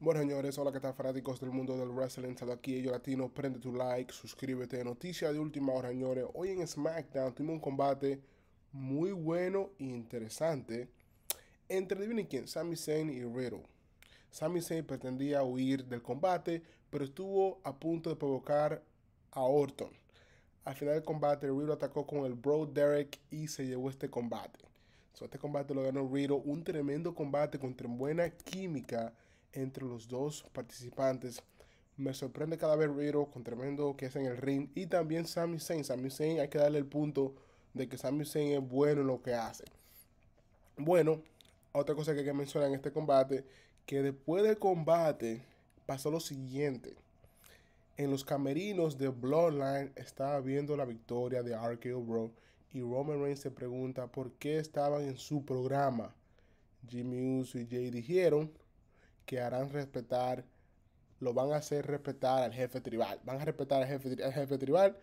Bueno señores, hola que tal fanáticos del mundo del wrestling, saludos aquí yo latino, prende tu like, suscríbete, noticia de última hora señores, hoy en SmackDown tuvimos un combate muy bueno e interesante entre, adivinen quién, Sami Zayn y Riddle. Sami Zayn pretendía huir del combate, pero estuvo a punto de provocar a Orton. Al final del combate, Riddle atacó con el Bro Derek y se llevó este combate. este combate lo ganó Riddle, un tremendo combate contra buena química entre los dos participantes. Me sorprende cada vez Rito con tremendo que es en el ring. Y también Sami Zayn. Sami Zayn hay que darle el punto de que Sami Zayn es bueno en lo que hace. Bueno, otra cosa que hay que mencionar en este combate, que después del combate pasó lo siguiente. En los camerinos de Bloodline estaba viendo la victoria de RKO Bro y Roman Reigns se pregunta por qué estaban en su programa. Jimmy Uso y Jay dijeron que harán respetar, lo van a hacer respetar al jefe tribal. Van a respetar al jefe, tribal.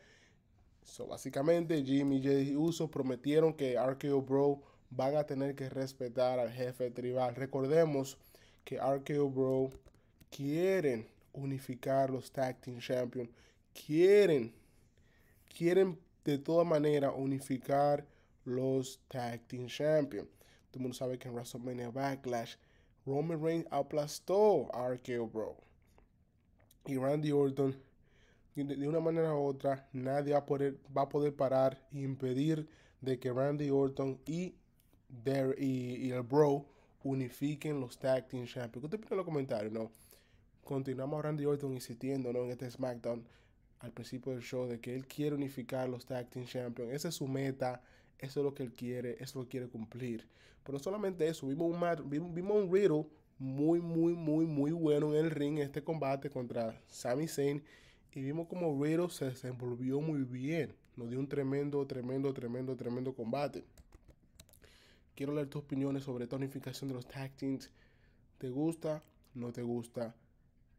So, básicamente, Jimmy J. Uso prometieron que RKO Bro van a tener que respetar al jefe tribal. Recordemos que RKO Bro quieren unificar los Tag Team Champions. Quieren, quieren de toda manera unificar los Tag Team Champions. Todo el mundo sabe que en WrestleMania Backlash Roman Reigns aplastó a RKO Bro. Y Randy Orton, de una manera u otra, nadie va a poder, parar e impedir de que Randy Orton y, y, el Bro unifiquen los Tag Team Champions. ¿Qué te en los comentarios? ¿no? Continuamos Randy Orton insistiendo ¿no? en este SmackDown al principio del show de que él quiere unificar los Tag Team Champions. Esa es su meta. Eso es lo que él quiere, eso lo quiere cumplir. Pero no solamente eso, vimos un, Riddle muy, muy, muy, muy bueno en el ring en este combate contra Sami Zayn. Y vimos como Riddle se desenvolvió muy bien. Nos dio un tremendo, tremendo, tremendo, tremendo combate. Quiero leer tus opiniones sobre tonificación de los tag teams. ¿Te gusta? ¿No te gusta?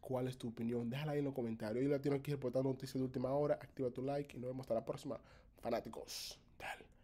¿Cuál es tu opinión? Déjala ahí en los comentarios. Y la tiene aquí reportando noticias de última hora. Activa tu like y nos vemos hasta la próxima. Fanáticos. Dale.